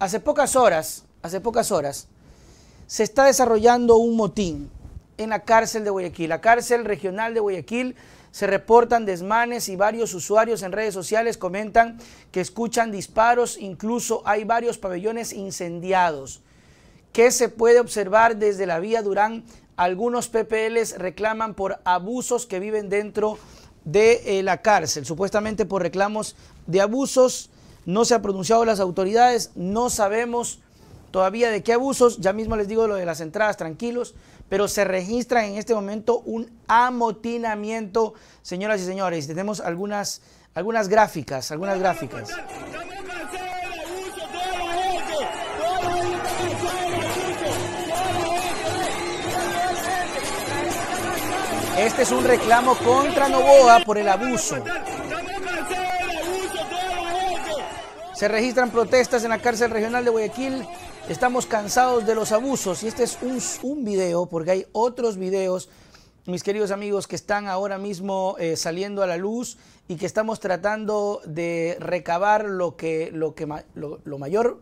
Hace pocas horas, hace pocas horas, se está desarrollando un motín en la cárcel de Guayaquil. La cárcel regional de Guayaquil se reportan desmanes y varios usuarios en redes sociales comentan que escuchan disparos, incluso hay varios pabellones incendiados. ¿Qué se puede observar desde la vía Durán? Algunos PPLs reclaman por abusos que viven dentro de eh, la cárcel, supuestamente por reclamos de abusos no se ha pronunciado las autoridades, no sabemos todavía de qué abusos, ya mismo les digo lo de las entradas, tranquilos, pero se registra en este momento un amotinamiento, señoras y señores, tenemos algunas, algunas gráficas, algunas gráficas. Este es un reclamo contra Novoa por el abuso. Se registran protestas en la cárcel regional de Guayaquil. Estamos cansados de los abusos. Y este es un, video, porque hay otros videos, mis queridos amigos, que están ahora mismo eh, saliendo a la luz y que estamos tratando de recabar lo, que, lo, que, lo mayor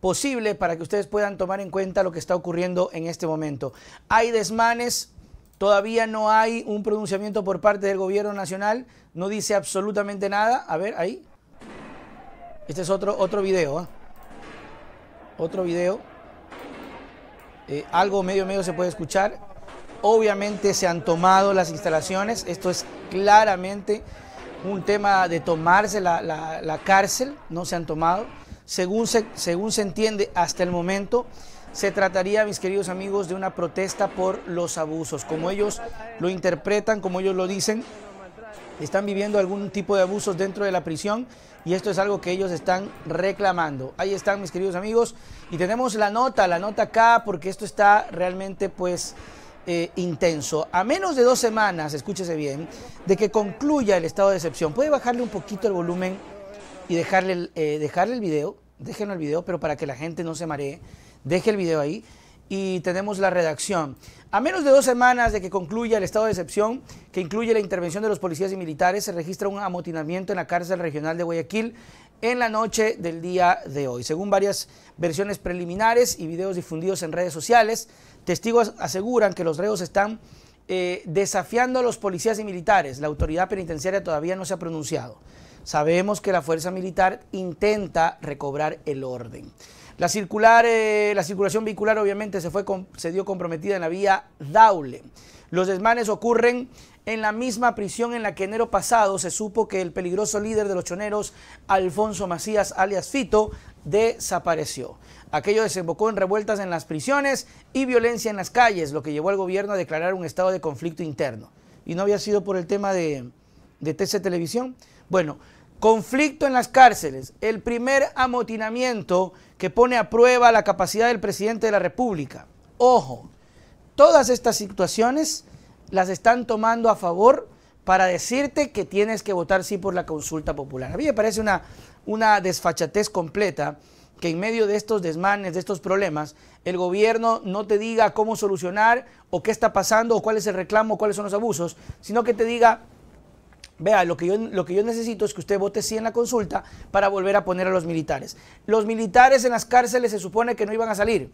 posible para que ustedes puedan tomar en cuenta lo que está ocurriendo en este momento. Hay desmanes, Todavía no hay un pronunciamiento por parte del gobierno nacional, no dice absolutamente nada. A ver, ahí. Este es otro, otro video, ¿ah? Otro video. Eh, algo medio medio se puede escuchar. Obviamente se han tomado las instalaciones. Esto es claramente un tema de tomarse la, cárcel. No se han tomado. Según según se entiende hasta el momento, se trataría, mis queridos amigos, de una protesta por los abusos. Como ellos lo interpretan, como ellos lo dicen, están viviendo algún tipo de abusos dentro de la prisión y esto es algo que ellos están reclamando. Ahí están mis queridos amigos y tenemos la nota, la nota acá porque esto está realmente pues eh, intenso. A menos de dos semanas, escúchese bien, de que concluya el estado de excepción. ¿Puede bajarle un poquito el volumen y dejarle, eh, dejarle el video? Déjenlo el video, pero para que la gente no se maree, deje el video ahí y tenemos la redacción. A menos de dos semanas de que concluya el estado de excepción, que incluye la intervención de los policías y militares, se registra un amotinamiento en la cárcel regional de Guayaquil en la noche del día de hoy. Según varias versiones preliminares y videos difundidos en redes sociales, testigos aseguran que los reos están eh, desafiando a los policías y militares. La autoridad penitenciaria todavía no se ha pronunciado. Sabemos que la fuerza militar intenta recobrar el orden. La, circular, eh, la circulación vehicular obviamente se, fue, se dio comprometida en la vía Daule. Los desmanes ocurren en la misma prisión en la que enero pasado se supo que el peligroso líder de los choneros, Alfonso Macías, alias Fito, desapareció. Aquello desembocó en revueltas en las prisiones y violencia en las calles, lo que llevó al gobierno a declarar un estado de conflicto interno. ¿Y no había sido por el tema de, de TC Televisión? Bueno, Conflicto en las cárceles, el primer amotinamiento que pone a prueba la capacidad del presidente de la República. Ojo, todas estas situaciones las están tomando a favor para decirte que tienes que votar sí por la consulta popular. A mí me parece una, una desfachatez completa que en medio de estos desmanes, de estos problemas, el gobierno no te diga cómo solucionar o qué está pasando o cuál es el reclamo, cuáles son los abusos, sino que te diga vea, lo que, yo, lo que yo necesito es que usted vote sí en la consulta para volver a poner a los militares. Los militares en las cárceles se supone que no iban a salir.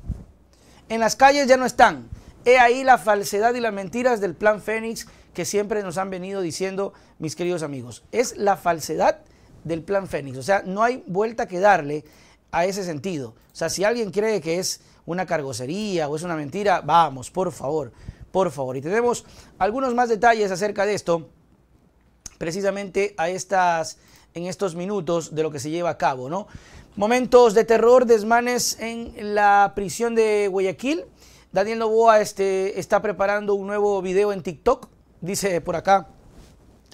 En las calles ya no están. He ahí la falsedad y las mentiras del plan Fénix que siempre nos han venido diciendo mis queridos amigos. Es la falsedad del plan Fénix. O sea, no hay vuelta que darle a ese sentido. O sea, si alguien cree que es una cargocería o es una mentira, vamos, por favor, por favor. Y tenemos algunos más detalles acerca de esto precisamente a estas, en estos minutos de lo que se lleva a cabo, ¿no? Momentos de terror, desmanes en la prisión de Guayaquil. Daniel Novoa este, está preparando un nuevo video en TikTok. Dice por acá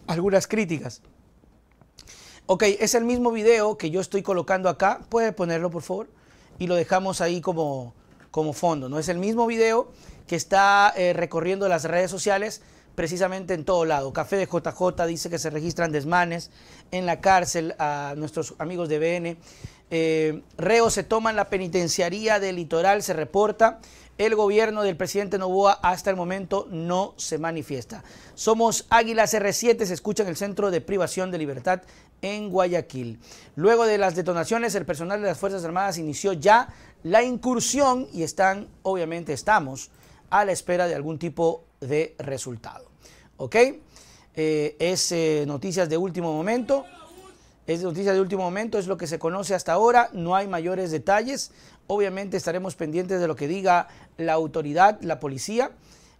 algunas críticas. Ok, es el mismo video que yo estoy colocando acá. Puede ponerlo, por favor. Y lo dejamos ahí como, fondo. No es el mismo video que está eh, recorriendo las redes sociales precisamente en todo lado. Café de JJ dice que se registran desmanes en la cárcel a nuestros amigos de BN. Eh, reos se toman la penitenciaría del litoral, se reporta. El gobierno del presidente Novoa hasta el momento no se manifiesta. Somos Águilas R7, se escucha en el Centro de Privación de Libertad en Guayaquil. Luego de las detonaciones, el personal de las Fuerzas Armadas inició ya la incursión y están, obviamente estamos, a la espera de algún tipo de resultado. ¿Ok? Eh, es eh, noticias de último momento. Es noticias de último momento, es lo que se conoce hasta ahora, no hay mayores detalles. Obviamente estaremos pendientes de lo que diga la autoridad, la policía.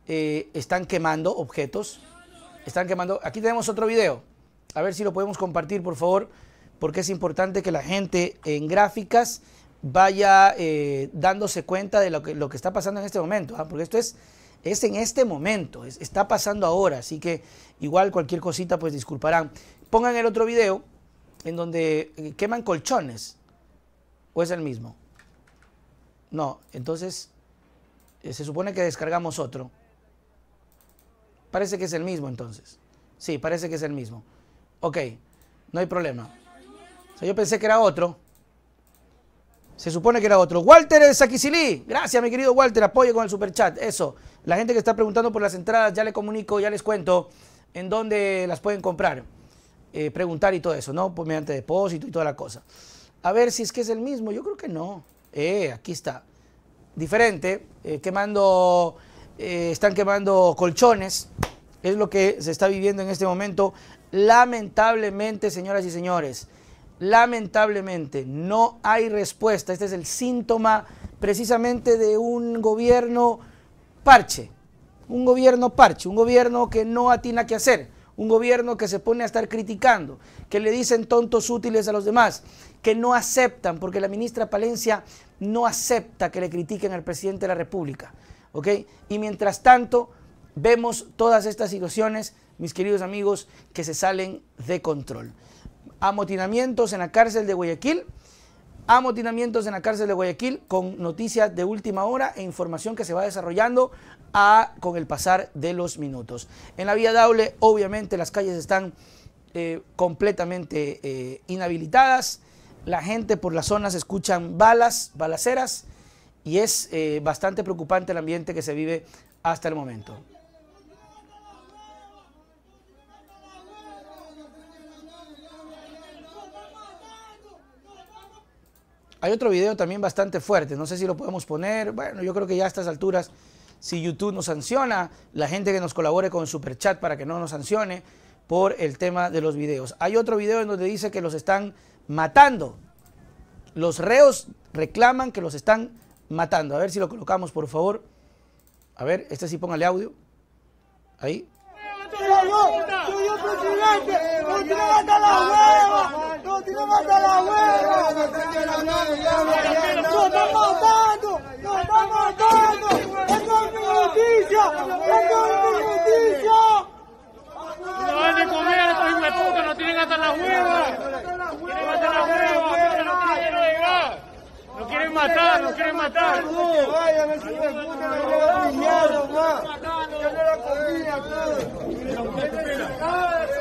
Eh, están quemando objetos, están quemando. Aquí tenemos otro video, a ver si lo podemos compartir, por favor, porque es importante que la gente en gráficas vaya eh, dándose cuenta de lo que, lo que está pasando en este momento, ¿ah? porque esto es, es en este momento, está pasando ahora, así que igual cualquier cosita pues disculparán. Pongan el otro video en donde eh, queman colchones, o es el mismo. No, entonces eh, se supone que descargamos otro. Parece que es el mismo entonces. Sí, parece que es el mismo. Ok, no hay problema. yo pensé que era otro. Se supone que era otro. Walter de Saquisilí. Gracias, mi querido Walter. Apoyo con el superchat. Eso. La gente que está preguntando por las entradas, ya le comunico, ya les cuento en dónde las pueden comprar. Eh, preguntar y todo eso, ¿no? Pues mediante depósito y toda la cosa. A ver si es que es el mismo. Yo creo que no. Eh, aquí está. Diferente. Eh, quemando. Eh, están quemando colchones. Es lo que se está viviendo en este momento. Lamentablemente, señoras y señores lamentablemente no hay respuesta. Este es el síntoma precisamente de un gobierno parche, un gobierno parche, un gobierno que no atina qué hacer, un gobierno que se pone a estar criticando, que le dicen tontos útiles a los demás, que no aceptan, porque la ministra Palencia no acepta que le critiquen al presidente de la República. Y mientras tanto, vemos todas estas situaciones, mis queridos amigos, que se salen de control amotinamientos en la cárcel de Guayaquil. Amotinamientos en la cárcel de Guayaquil con noticias de última hora e información que se va desarrollando a, con el pasar de los minutos. En la vía Daule, obviamente, las calles están eh, completamente eh, inhabilitadas. La gente por las zonas escuchan balas, balaceras, y es eh, bastante preocupante el ambiente que se vive hasta el momento. Hay otro video también bastante fuerte, no sé si lo podemos poner. Bueno, yo creo que ya a estas alturas, si YouTube nos sanciona, la gente que nos colabore con Super Chat para que no nos sancione por el tema de los videos. Hay otro video en donde dice que los están matando. Los reos reclaman que los están matando. A ver si lo colocamos, por favor. A ver, este sí póngale audio. Ahí. ¡No mata la huevas. ¡Nos están matando! ¡Nos están matando! ¡Es mi de justicia! ¡Es mi de justicia! ¡No van a comer a estos hueputas! No tienen hasta las huevas! matar hasta las huevas! ¡No quieren llegar! ¡Nos quieren matar! ¡Nos quieren matar! ¡Vayan a esos hueputas! ¡Nos llevan a mierda, ma! ¡Yo no la comía, matar.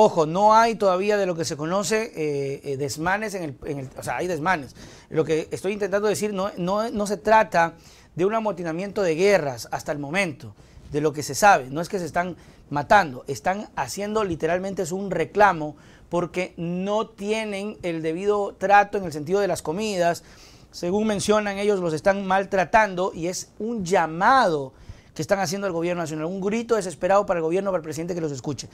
Ojo, no hay todavía de lo que se conoce eh, eh, desmanes en el, O sea, hay desmanes. Lo que estoy intentando decir, no, no, no se trata de un amotinamiento de guerras hasta el momento, de lo que se sabe. No es que se están matando, están haciendo literalmente es un reclamo porque no tienen el debido trato en el sentido de las comidas. Según mencionan ellos, los están maltratando y es un llamado que están haciendo el gobierno nacional. Un grito desesperado para el gobierno, para el presidente que los escuche.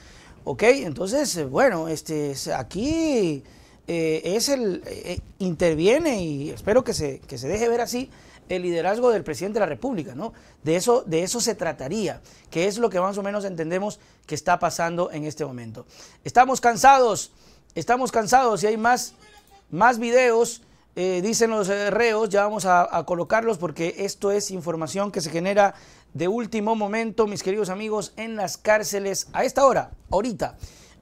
¿Ok? Entonces, eh, bueno, este, aquí eh, es el, eh, interviene y espero que se, deje ver así el liderazgo del presidente de la República, ¿no? De eso, de eso se trataría, que es lo que más o menos entendemos que está pasando en este momento. Estamos cansados, estamos cansados y hay más, más videos. dicen los reos, ya vamos a, colocarlos porque esto es información que se genera de último momento, mis queridos amigos, en las cárceles, a esta hora, ahorita,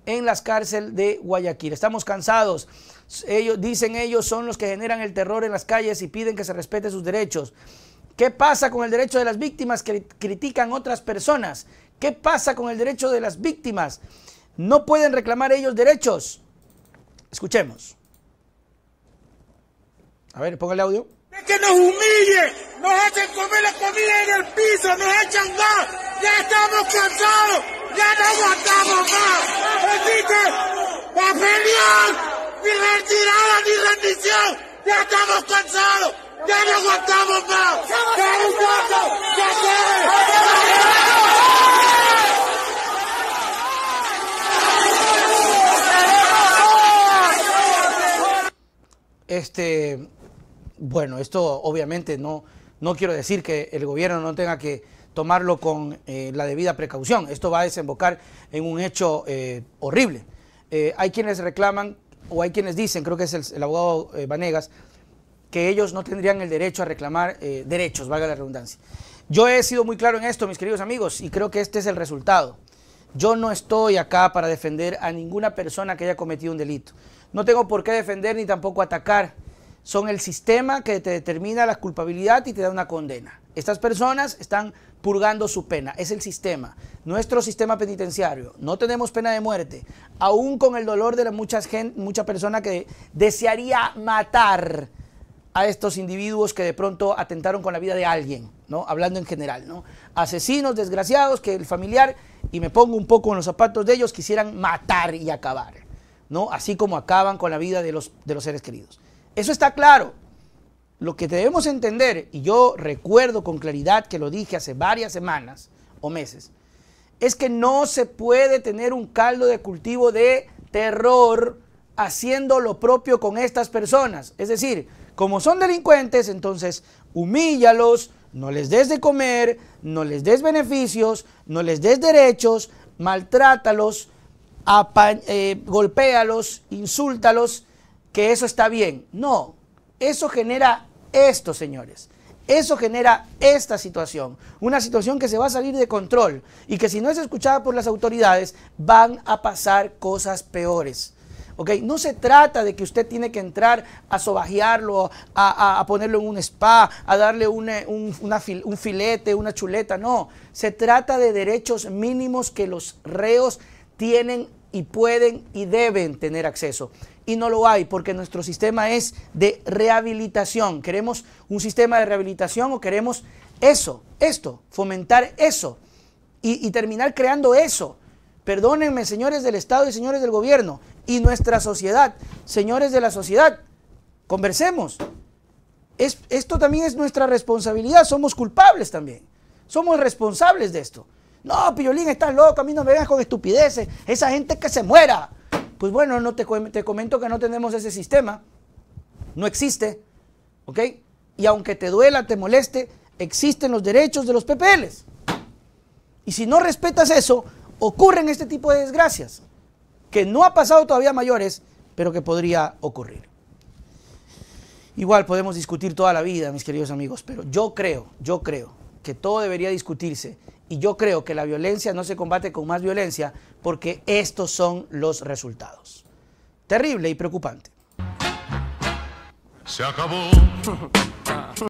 en las cárceles de Guayaquil. Estamos cansados. Ellos, dicen ellos, son los que generan el terror en las calles y piden que se respete sus derechos. ¿Qué pasa con el derecho de las víctimas que critican otras personas? ¿Qué pasa con el derecho de las víctimas? ¿No pueden reclamar ellos derechos? Escuchemos. A ver, ponga el audio que nos humille, nos hacen comer la comida en el piso, nos echan gas! ya estamos cansados, ya no aguantamos más. ¡Existe que, ni retirada, ni rendición, ya estamos cansados, ya no aguantamos más. ¡Ya ¡Ya Este, bueno, esto obviamente no, quiero decir que el gobierno no tenga que tomarlo con eh, la debida precaución. Esto va a desembocar en un hecho eh, horrible. Eh, hay quienes reclaman o hay quienes dicen, creo que es el, el abogado Vanegas, que ellos no tendrían el derecho a reclamar derechos, valga la redundancia. Yo he sido muy claro en esto, mis queridos amigos, y creo que este es el resultado. Yo no estoy acá para defender a ninguna persona que haya cometido un delito. No tengo por qué defender ni tampoco atacar son el sistema que te determina la culpabilidad y te da una condena. Estas personas están purgando su pena, es el sistema, nuestro sistema penitenciario. No tenemos pena de muerte, aún con el dolor de muchas mucha persona que desearía matar a estos individuos que de pronto atentaron con la vida de alguien, ¿no? Hablando en general, ¿no? Asesinos, desgraciados, que el familiar, y me pongo un poco en los zapatos de ellos, quisieran matar y acabar, ¿no? Así como acaban con la vida de los, de los seres queridos. Eso está claro. Lo que debemos entender, y yo recuerdo con claridad que lo dije hace varias semanas o meses, es que no se puede tener un caldo de cultivo de terror haciendo lo propio con estas personas. Es decir, como son delincuentes, entonces humíllalos, no les des de comer, no les des beneficios, no les des derechos, maltrátalos, eh, golpéalos, insúltalos que eso está bien. No, eso genera esto, señores. Eso genera esta situación, una situación que se va a salir de control y que si no es escuchada por las autoridades van a pasar cosas peores. Okay. No se trata de que usted tiene que entrar a sobajearlo, a, ponerlo en un spa, a darle un, eh, un filete, una chuleta, no. Se trata de derechos mínimos que los reos tienen y pueden y deben tener acceso y no lo hay porque nuestro sistema es de rehabilitación. ¿Queremos un sistema de rehabilitación o queremos eso, esto, fomentar eso y, terminar creando eso? Perdónenme, señores del Estado y señores del gobierno y nuestra sociedad, señores de la sociedad, conversemos. Es, esto también es nuestra responsabilidad, somos culpables también, somos responsables de esto. No, Piolín, estás loco, a mí no me vengas con estupideces, esa gente que se muera. Pues bueno, no te, comento que no tenemos ese sistema. No existe. ¿Ok? Y aunque te duela, te moleste, existen los derechos de los PPLs. Y si no respetas eso, ocurren este tipo de desgracias, que no ha pasado todavía mayores, pero que podría ocurrir. Igual podemos discutir toda la vida, mis queridos amigos, pero yo creo, yo creo que todo debería discutirse y yo creo que la violencia no se combate con más violencia porque estos son los resultados. Terrible y preocupante. Se acabó.